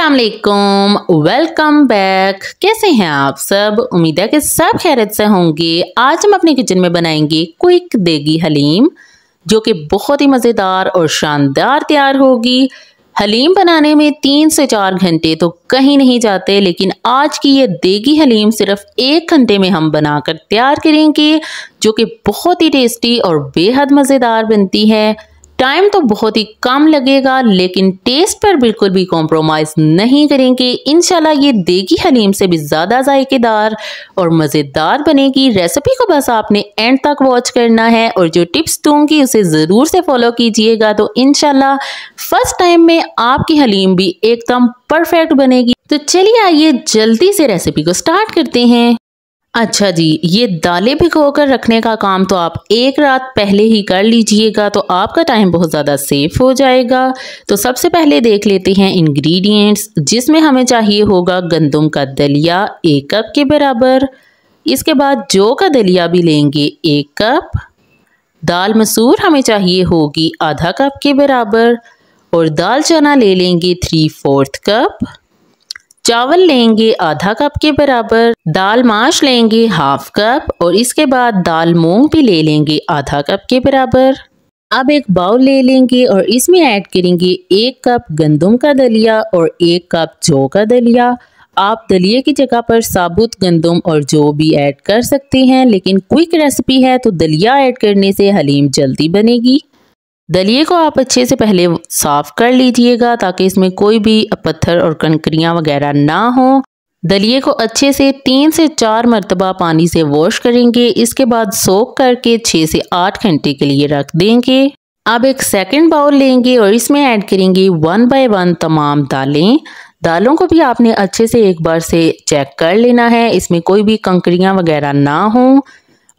Aslam welcome back कैसे हैं आप सब उम्मीद है कि सब खैरत से होंगे आज हम अपने किचन में बनाएंगे क्विक देगी हलीम जो कि बहुत ही मज़ेदार और शानदार तैयार होगी हलीम बनाने में तीन से चार घंटे तो कहीं नहीं जाते लेकिन आज की ये देगी हलीम सिर्फ एक घंटे में हम बनाकर तैयार करेंगे जो कि बहुत ही टेस्टी और बेहद मज़ेदार बनती है टाइम तो बहुत ही कम लगेगा लेकिन टेस्ट पर बिल्कुल भी कॉम्प्रोमाइज़ नहीं करेंगे इनशाला ये देगी हलीम से भी ज़्यादा जायकेदार और मज़ेदार बनेगी रेसिपी को बस आपने एंड तक वॉच करना है और जो टिप्स दूंगी उसे ज़रूर से फॉलो कीजिएगा तो इनशाला फर्स्ट टाइम में आपकी हलीम भी एकदम परफेक्ट बनेगी तो चलिए आइए जल्दी से रेसिपी को स्टार्ट करते हैं अच्छा जी ये दालें भिगो कर रखने का काम तो आप एक रात पहले ही कर लीजिएगा तो आपका टाइम बहुत ज़्यादा सेफ हो जाएगा तो सबसे पहले देख लेते हैं इंग्रेडिएंट्स जिसमें हमें चाहिए होगा गंदम का दलिया एक कप के बराबर इसके बाद जौ का दलिया भी लेंगे एक कप दाल मसूर हमें चाहिए होगी आधा कप के बराबर और दाल चना ले लेंगे थ्री फोर्थ कप चावल लेंगे आधा कप के बराबर दाल माश लेंगे हाफ कप और इसके बाद दाल मूंग भी ले लेंगे आधा कप के बराबर अब एक बाउल ले लेंगे और इसमें ऐड करेंगे एक कप गंदम का दलिया और एक कप जौ का दलिया आप दलिए की जगह पर साबुत गंदम और जौ भी ऐड कर सकते हैं लेकिन क्विक रेसिपी है तो दलिया ऐड करने से हलीम जल्दी बनेगी दलिए को आप अच्छे से पहले साफ़ कर लीजिएगा ताकि इसमें कोई भी पत्थर और कंकरियाँ वगैरह ना हो दलिए को अच्छे से तीन से चार मरतबा पानी से वॉश करेंगे इसके बाद सोख करके छः से आठ घंटे के लिए रख देंगे अब एक सेकंड बाउल लेंगे और इसमें ऐड करेंगे वन बाय वन तमाम दालें दालों को भी आपने अच्छे से एक बार से चेक कर लेना है इसमें कोई भी कंकरियाँ वगैरह ना हों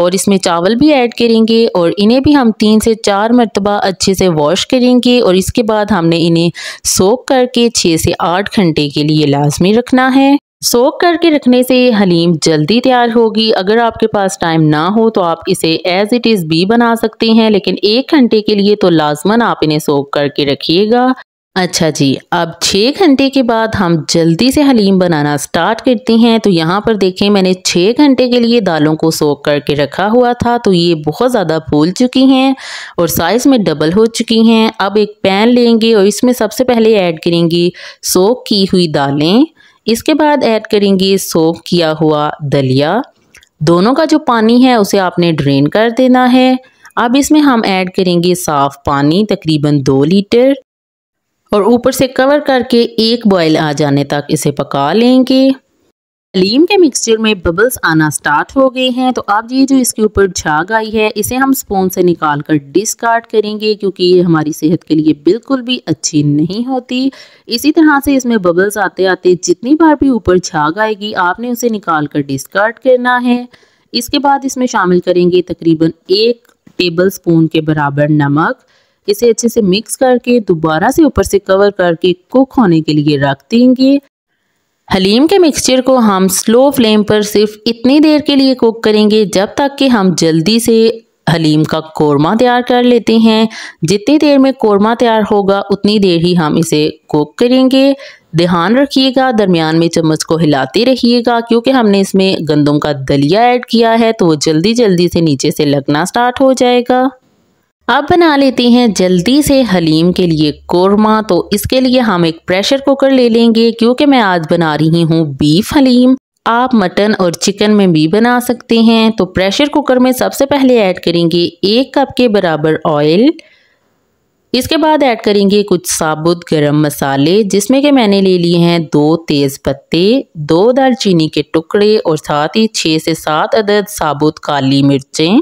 और इसमें चावल भी ऐड करेंगे और इन्हें भी हम तीन से चार मरतबा अच्छे से वॉश करेंगे और इसके बाद हमने इन्हें सोख करके छः से आठ घंटे के लिए लाजमी रखना है सोख करके रखने से हलीम जल्दी तैयार होगी अगर आपके पास टाइम ना हो तो आप इसे एज़ इट इज़ भी बना सकते हैं लेकिन एक घंटे के लिए तो लाजमन आप इन्हें सोख करके रखिएगा अच्छा जी अब छः घंटे के बाद हम जल्दी से हलीम बनाना स्टार्ट करते हैं तो यहाँ पर देखें मैंने छः घंटे के लिए दालों को सोख करके रखा हुआ था तो ये बहुत ज़्यादा फूल चुकी हैं और साइज़ में डबल हो चुकी हैं अब एक पैन लेंगे और इसमें सबसे पहले ऐड करेंगे सोख की हुई दालें इसके बाद ऐड करेंगे सोख किया हुआ दलिया दोनों का जो पानी है उसे आपने ड्रेन कर देना है अब इसमें हम ऐड करेंगे साफ़ पानी तकरीबन दो लीटर और ऊपर से कवर करके एक बॉयल आ जाने तक इसे पका लेंगे हलीम के मिक्सचर में बबल्स आना स्टार्ट हो गए हैं तो अब ये जो इसके ऊपर झाग आई है इसे हम स्पून से निकाल कर डिस्कार्ड करेंगे क्योंकि ये हमारी सेहत के लिए बिल्कुल भी अच्छी नहीं होती इसी तरह से इसमें बबल्स आते आते जितनी बार भी ऊपर झाग आएगी आपने उसे निकाल कर डिस्कार्ड करना है इसके बाद इसमें शामिल करेंगे तकरीबन एक टेबल स्पून के बराबर नमक इसे अच्छे से मिक्स करके दोबारा से ऊपर से कवर करके कुक होने के लिए रख देंगे हलीम के मिक्सचर को हम स्लो फ्लेम पर सिर्फ इतनी देर के लिए कुक करेंगे जब तक कि हम जल्दी से हलीम का कोरमा तैयार कर लेते हैं जितनी देर में कोरमा तैयार होगा उतनी देर ही हम इसे कुक करेंगे ध्यान रखिएगा दरमियान में चम्मच को हिलाते रहिएगा क्योंकि हमने इसमें गंदम का दलिया ऐड किया है तो वो जल्दी जल्दी से नीचे से लगना स्टार्ट हो जाएगा अब बना लेते हैं जल्दी से हलीम के लिए कोरमा तो इसके लिए हम एक प्रेशर कुकर ले लेंगे क्योंकि मैं आज बना रही हूँ बीफ हलीम आप मटन और चिकन में भी बना सकते हैं तो प्रेशर कुकर में सबसे पहले ऐड करेंगे एक कप के बराबर ऑयल इसके बाद ऐड करेंगे कुछ साबुत गरम मसाले जिसमें कि मैंने ले लिए हैं दो तेज़ पत्ते दो दालचीनी के टुकड़े और साथ ही छः से सात अदद साबुत काली मिर्चें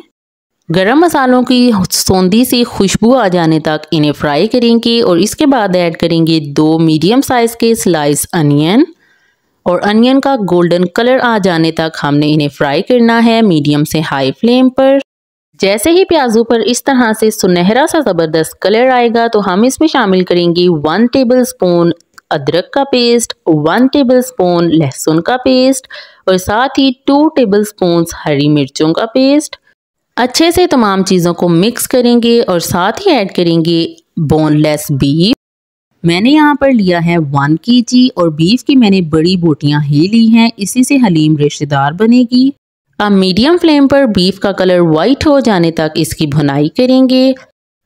गरम मसालों की सौंधी सी खुशबू आ जाने तक इन्हें फ्राई करेंगे और इसके बाद ऐड करेंगे दो मीडियम साइज़ के स्लाइस अनियन और अनियन का गोल्डन कलर आ जाने तक हमने इन्हें फ्राई करना है मीडियम से हाई फ्लेम पर जैसे ही प्याजों पर इस तरह से सुनहरा सा ज़बरदस्त कलर आएगा तो हम इसमें शामिल करेंगे वन टेबल स्पून अदरक का पेस्ट वन टेबल स्पून लहसुन का पेस्ट और साथ ही टू टेबल स्पून हरी मिर्चों का पेस्ट अच्छे से तमाम चीज़ों को मिक्स करेंगे और साथ ही ऐड करेंगे बोनलेस बीफ मैंने यहाँ पर लिया है वन के जी और बीफ की मैंने बड़ी बोटियाँ ही ली हैं इसी से हलीम रिश्तेदार बनेगी अब मीडियम फ्लेम पर बीफ का कलर वाइट हो जाने तक इसकी भुनाई करेंगे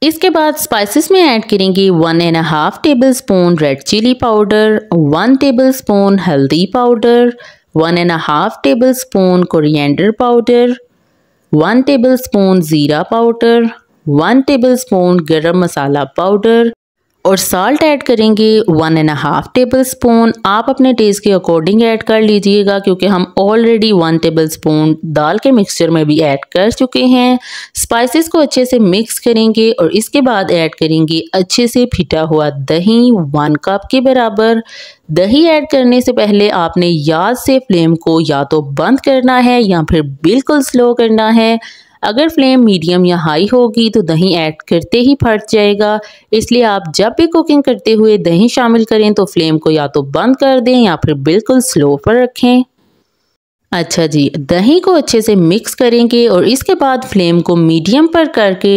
इसके बाद स्पाइसेस में ऐड करेंगे one and half tablespoon red chilli powder one tablespoon हल्दी powder one and half tablespoon coriander powder one tablespoon ज़ीरा powder one tablespoon garam masala powder और साल्ट ऐड करेंगे one and half tablespoon आप अपने test के according add कर लीजिएगा क्योंकि हम ऑलरेडी वन टेबल स्पून दाल के मिक्सचर में भी ऐड कर चुके हैं स्पाइसेस को अच्छे से मिक्स करेंगे और इसके बाद ऐड करेंगे अच्छे से फिटा हुआ दही वन कप के बराबर दही ऐड करने से पहले आपने याद से फ्लेम को या तो बंद करना है या फिर बिल्कुल स्लो करना है अगर फ्लेम मीडियम या हाई होगी तो दही ऐड करते ही फट जाएगा इसलिए आप जब भी कुकिंग करते हुए दही शामिल करें तो फ्लेम को या तो बंद कर दें या फिर बिल्कुल स्लो पर रखें अच्छा जी दही को अच्छे से मिक्स करेंगे और इसके बाद फ्लेम को मीडियम पर करके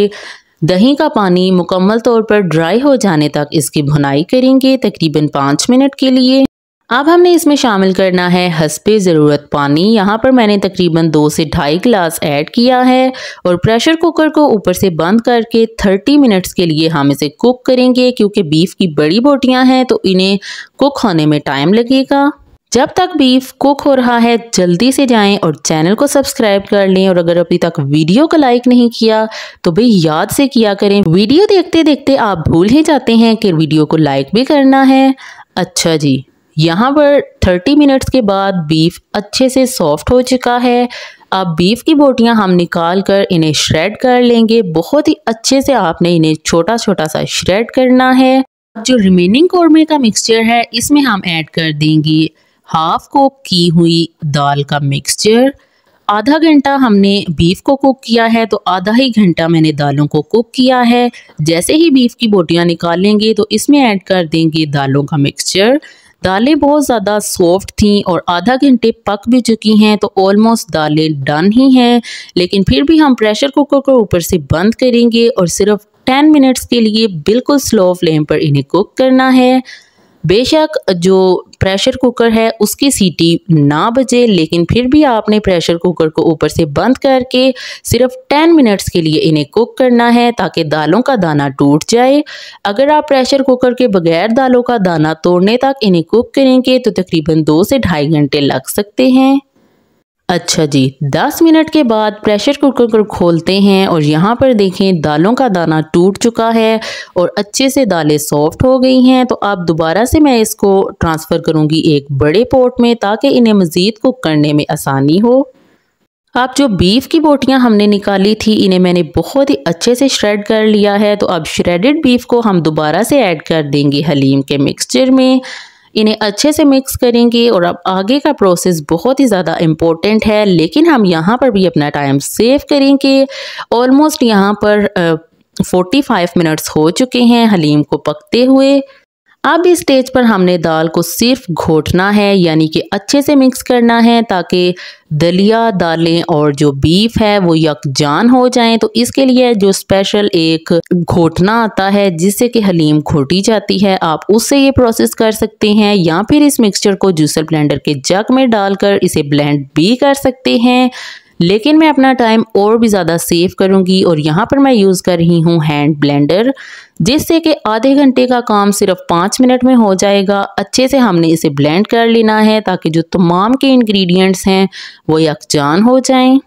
दही का पानी मुकम्मल तौर पर ड्राई हो जाने तक इसकी भुनाई करेंगे तकरीबन पाँच मिनट के लिए अब हमने इसमें शामिल करना है हंसपे ज़रूरत पानी यहाँ पर मैंने तकरीबन दो से ढाई गिलास ऐड किया है और प्रेशर कुकर को ऊपर से बंद करके 30 मिनट्स के लिए हम इसे कुक करेंगे क्योंकि बीफ की बड़ी बोटियाँ हैं तो इन्हें कुक होने में टाइम लगेगा जब तक बीफ कुक हो रहा है जल्दी से जाएं और चैनल को सब्सक्राइब कर लें और अगर अभी तक वीडियो को लाइक नहीं किया तो भी याद से किया करें वीडियो देखते देखते आप भूल ही जाते हैं कि वीडियो को लाइक भी करना है अच्छा जी यहाँ पर 30 मिनट्स के बाद बीफ अच्छे से सॉफ्ट हो चुका है अब बीफ की बोटियाँ हम निकाल कर इन्हें श्रेड कर लेंगे बहुत ही अच्छे से आपने इन्हें छोटा छोटा सा श्रेड करना है जो रिमेनिंग कौरमे का मिक्सचर है इसमें हम ऐड कर देंगे हाफ कोक की हुई दाल का मिक्सचर आधा घंटा हमने बीफ को कुक किया है तो आधा ही घंटा मैंने दालों को कुक किया है जैसे ही बीफ की बोटियां निकालेंगे तो इसमें ऐड कर देंगे दालों का मिक्सचर दालें बहुत ज़्यादा सॉफ्ट थीं और आधा घंटे पक भी चुकी हैं तो ऑलमोस्ट दालें डन ही हैं लेकिन फिर भी हम प्रेशर कुकर को ऊपर से बंद करेंगे और सिर्फ 10 मिनट्स के लिए बिल्कुल स्लो फ्लेम पर इन्हें कुक करना है बेशक जो प्रेशर कुकर है उसकी सीटी ना बजे लेकिन फिर भी आपने प्रेशर कुकर को ऊपर से बंद करके सिर्फ 10 मिनट्स के लिए इन्हें कुक करना है ताकि दालों का दाना टूट जाए अगर आप प्रेशर कुकर के बगैर दालों का दाना तोड़ने तक इन्हें कुक करेंगे तो तकरीबन दो से ढाई घंटे लग सकते हैं अच्छा जी 10 मिनट के बाद प्रेशर कुकर को खोलते हैं और यहाँ पर देखें दालों का दाना टूट चुका है और अच्छे से दालें सॉफ्ट हो गई हैं तो अब दोबारा से मैं इसको ट्रांसफ़र करूँगी एक बड़े पोट में ताकि इन्हें मज़ीद कुक करने में आसानी हो आप जो बीफ़ की बोटियाँ हमने निकाली थी इन्हें मैंने बहुत ही अच्छे से श्रेड कर लिया है तो अब श्रेडेड बीफ को हम दोबारा से ऐड कर देंगे हलीम के मिक्सचर में इन्हें अच्छे से मिक्स करेंगे और अब आगे का प्रोसेस बहुत ही ज़्यादा इम्पोर्टेंट है लेकिन हम यहाँ पर भी अपना टाइम सेव करेंगे ऑलमोस्ट यहाँ पर फोर्टी फाइव मिनट्स हो चुके हैं हलीम को पकते हुए अब इस स्टेज पर हमने दाल को सिर्फ घोटना है यानी कि अच्छे से मिक्स करना है ताकि दलिया दालें और जो बीफ है वो यकजान हो जाएं तो इसके लिए जो स्पेशल एक घोटना आता है जिससे कि हलीम घोटी जाती है आप उससे ये प्रोसेस कर सकते हैं या फिर इस मिक्सचर को जूसर ब्लेंडर के जग में डालकर इसे ब्लेंड भी कर सकते हैं लेकिन मैं अपना टाइम और भी ज़्यादा सेव करूँगी और यहाँ पर मैं यूज़ कर रही हूँ हैंड ब्लेंडर जिससे कि आधे घंटे का काम सिर्फ पाँच मिनट में हो जाएगा अच्छे से हमने इसे ब्लेंड कर लेना है ताकि जो तमाम के इंग्रेडिएंट्स हैं वो यकजान हो जाएं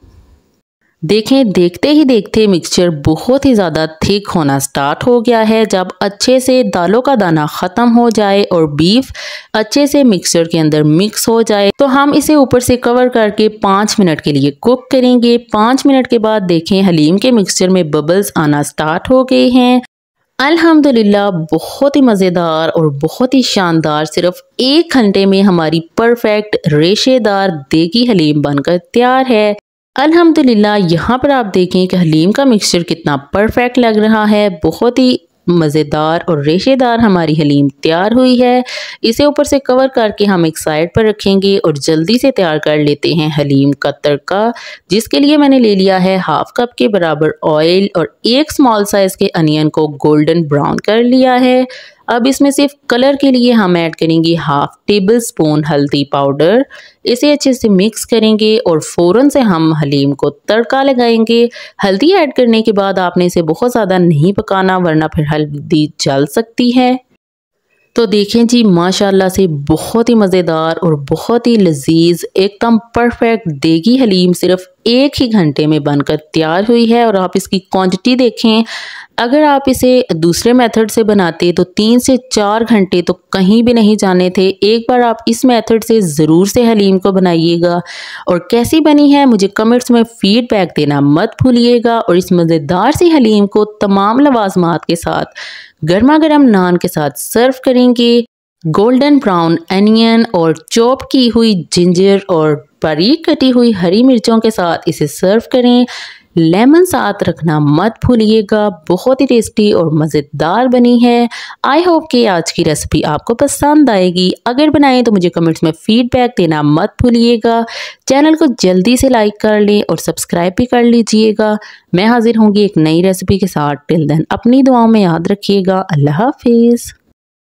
देखें देखते ही देखते मिक्सचर बहुत ही ज़्यादा थिक होना स्टार्ट हो गया है जब अच्छे से दालों का दाना ख़त्म हो जाए और बीफ अच्छे से मिक्सचर के अंदर मिक्स हो जाए तो हम इसे ऊपर से कवर करके पाँच मिनट के लिए कुक करेंगे पाँच मिनट के बाद देखें हलीम के मिक्सचर में बबल्स आना स्टार्ट हो गए हैं अल्हम्दुलिल्लाह बहुत ही मज़ेदार और बहुत ही शानदार सिर्फ एक घंटे में हमारी परफेक्ट रेशेदार देगी हलीम बनकर तैयार है अल्हम्दुलिल्लाह यहाँ पर आप देखें कि हलीम का मिक्सचर कितना परफेक्ट लग रहा है बहुत ही मज़ेदार और रेशेदार हमारी हलीम तैयार हुई है इसे ऊपर से कवर करके हम एक साइड पर रखेंगे और जल्दी से तैयार कर लेते हैं हलीम का तड़का जिसके लिए मैंने ले लिया है हाफ कप के बराबर ऑयल और एक स्मॉल साइज़ के अनियन को गोल्डन ब्राउन कर लिया है अब इसमें सिर्फ कलर के लिए हम ऐड करेंगे हाफ टेबल स्पून हल्दी पाउडर इसे अच्छे से मिक्स करेंगे और फ़ौरन से हम हलीम को तड़का लगाएंगे हल्दी ऐड करने के बाद आपने इसे बहुत ज़्यादा नहीं पकाना वरना फिर हल्दी जल सकती है तो देखें जी माशाल्लाह से बहुत ही मज़ेदार और बहुत ही लजीज एकदम परफेक्ट देगी हलीम सिर्फ एक ही घंटे में बनकर तैयार हुई है और आप इसकी क्वांटिटी देखें अगर आप इसे दूसरे मेथड से बनाते तो तीन से चार घंटे तो कहीं भी नहीं जाने थे एक बार आप इस मेथड से ज़रूर से हलीम को बनाइएगा और कैसी बनी है मुझे कमेंट्स में फ़ीडबैक देना मत भूलिएगा और इस मज़ेदार सी हलीम को तमाम लवाजमात के साथ गर्मा गर्म नान के साथ सर्व करेंगे गोल्डन ब्राउन अनियन और चॉप की हुई जिंजर और बारीक कटी हुई हरी मिर्चों के साथ इसे सर्व करें लेमन साथ रखना मत भूलिएगा बहुत ही टेस्टी और मज़ेदार बनी है आई होप कि आज की रेसिपी आपको पसंद आएगी अगर बनाएं तो मुझे कमेंट्स में फ़ीडबैक देना मत भूलिएगा चैनल को जल्दी से लाइक कर लें और सब्सक्राइब भी कर लीजिएगा मैं हाज़िर होंगी एक नई रेसिपी के साथ टिल देन अपनी दुआओं में याद रखिएगा अल्लाह हाफिज़